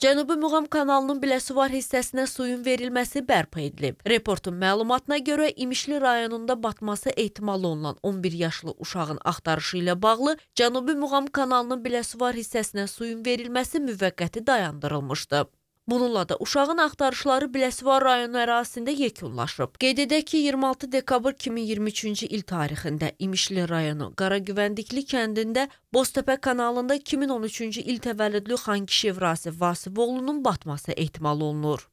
Cənubi Muğam kanalının Biləsuvar hissəsinə suyun verilməsi bərpa edilib. Reportun məlumatına görə İmişli rayonunda batması ehtimal olunan 11 yaşlı uşağın axtarışı ilə bağlı Cənubi Muğam kanalının Biləsuvar hissəsinə suyun verilməsi müvəqqəti dayandırılmışdı. Bununla da uşağın axtarışları Biləsuvar rayonu ərazisində yekunlaşıb. Qeyd edək ki, 26 dekabr 2023-cü il tarixində İmişli rayonu Qaragüvəndikli kəndində Boztəpə kanalında 2013-cü il təvəllüdlü Xankişi Evrasi Vasiboğlunun batması ehtimal olunur.